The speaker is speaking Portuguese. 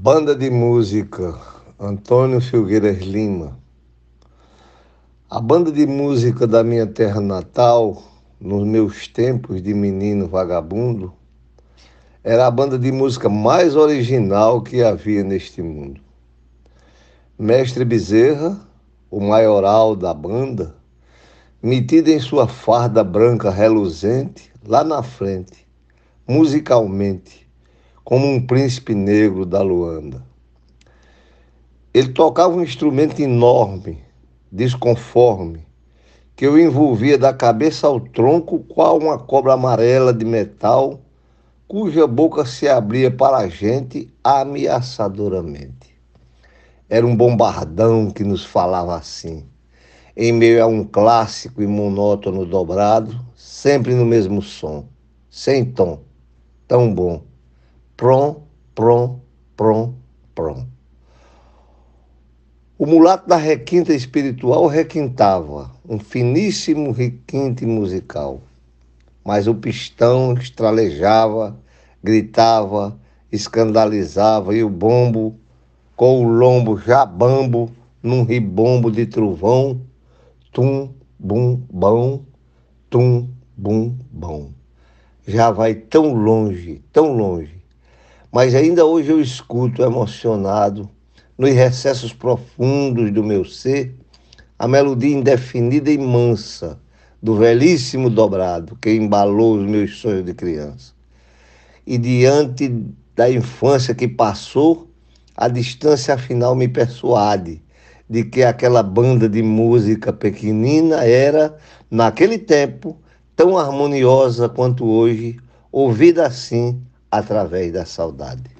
Banda de música Antônio Filgueiras Lima. A banda de música da minha terra natal, nos meus tempos de menino vagabundo, era a banda de música mais original que havia neste mundo. Mestre Bezerra, o maioral da banda, metido em sua farda branca reluzente, lá na frente, musicalmente como um príncipe negro da Luanda. Ele tocava um instrumento enorme, desconforme, que eu envolvia da cabeça ao tronco, qual uma cobra amarela de metal, cuja boca se abria para a gente ameaçadoramente. Era um bombardão que nos falava assim, em meio a um clássico e monótono dobrado, sempre no mesmo som, sem tom, tão bom Prom, prom, prom, prom. O mulato da requinta espiritual requintava um finíssimo requinte musical, mas o pistão estralejava, gritava, escandalizava e o bombo, com o lombo jabambo, num ribombo de trovão, tum, bum, bão, tum, bum, bom. Já vai tão longe, tão longe, mas ainda hoje eu escuto emocionado, nos recessos profundos do meu ser, a melodia indefinida e mansa do velhíssimo dobrado que embalou os meus sonhos de criança. E diante da infância que passou, a distância afinal me persuade de que aquela banda de música pequenina era, naquele tempo, tão harmoniosa quanto hoje, ouvida assim através da saudade.